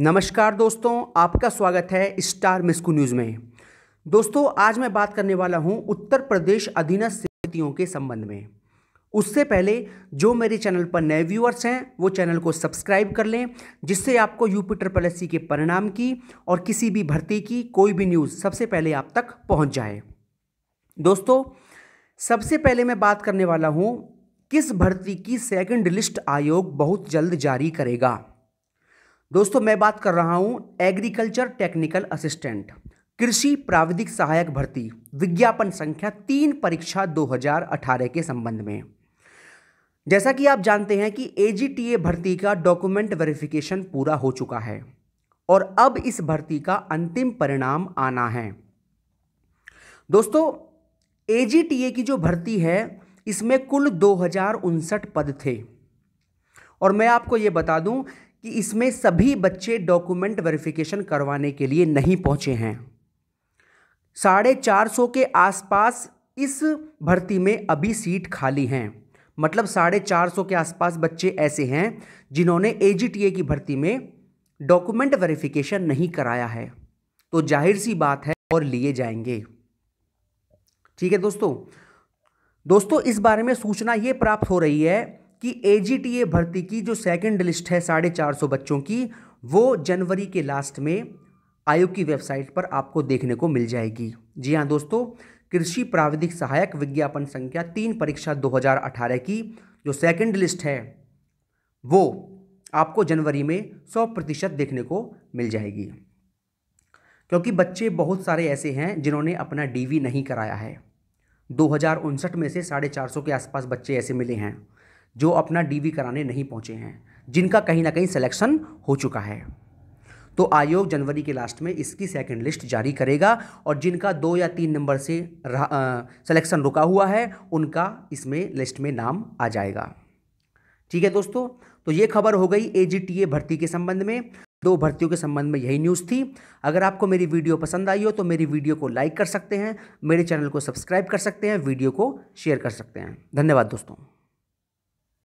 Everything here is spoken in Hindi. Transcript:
नमस्कार दोस्तों आपका स्वागत है स्टार मिस्कू न्यूज़ में दोस्तों आज मैं बात करने वाला हूं उत्तर प्रदेश अधीनस्थ समितियों के संबंध में उससे पहले जो मेरे चैनल पर नए व्यूअर्स हैं वो चैनल को सब्सक्राइब कर लें जिससे आपको यूपी ट्रिपल एस के परिणाम की और किसी भी भर्ती की कोई भी न्यूज़ सबसे पहले आप तक पहुँच जाए दोस्तों सबसे पहले मैं बात करने वाला हूँ किस भर्ती की सेकेंड लिस्ट आयोग बहुत जल्द जारी करेगा दोस्तों मैं बात कर रहा हूँ एग्रीकल्चर टेक्निकल असिस्टेंट कृषि प्राविधिक सहायक भर्ती विज्ञापन संख्या तीन परीक्षा 2018 के संबंध में जैसा कि आप जानते हैं कि एजीटीए भर्ती का डॉक्यूमेंट वेरिफिकेशन पूरा हो चुका है और अब इस भर्ती का अंतिम परिणाम आना है दोस्तों एजीटीए की जो भर्ती है इसमें कुल दो पद थे और मैं आपको ये बता दूं कि इसमें सभी बच्चे डॉक्यूमेंट वेरिफिकेशन करवाने के लिए नहीं पहुंचे हैं साढ़े चार सौ के आसपास इस भर्ती में अभी सीट खाली हैं मतलब साढ़े चार सौ के आसपास बच्चे ऐसे हैं जिन्होंने ए की भर्ती में डॉक्यूमेंट वेरिफिकेशन नहीं कराया है तो जाहिर सी बात है और लिए जाएंगे ठीक है दोस्तों दोस्तों इस बारे में सूचना ये प्राप्त हो रही है कि ए भर्ती की जो सेकंड लिस्ट है साढ़े चार सौ बच्चों की वो जनवरी के लास्ट में आयोग की वेबसाइट पर आपको देखने को मिल जाएगी जी हाँ दोस्तों कृषि प्राविधिक सहायक विज्ञापन संख्या तीन परीक्षा 2018 की जो सेकंड लिस्ट है वो आपको जनवरी में 100 प्रतिशत देखने को मिल जाएगी क्योंकि बच्चे बहुत सारे ऐसे हैं जिन्होंने अपना डीवी नहीं कराया है दो में से साढ़े चार सौ के आसपास बच्चे ऐसे मिले हैं जो अपना डीवी कराने नहीं पहुंचे हैं जिनका कहीं ना कहीं सिलेक्शन हो चुका है तो आयोग जनवरी के लास्ट में इसकी सेकंड लिस्ट जारी करेगा और जिनका दो या तीन नंबर से सिलेक्शन रुका हुआ है उनका इसमें लिस्ट में नाम आ जाएगा ठीक है दोस्तों तो ये खबर हो गई ए भर्ती के संबंध में दो भर्तियों के संबंध में यही न्यूज़ थी अगर आपको मेरी वीडियो पसंद आई हो तो मेरी वीडियो को लाइक कर सकते हैं मेरे चैनल को सब्सक्राइब कर सकते हैं वीडियो को शेयर कर सकते हैं धन्यवाद दोस्तों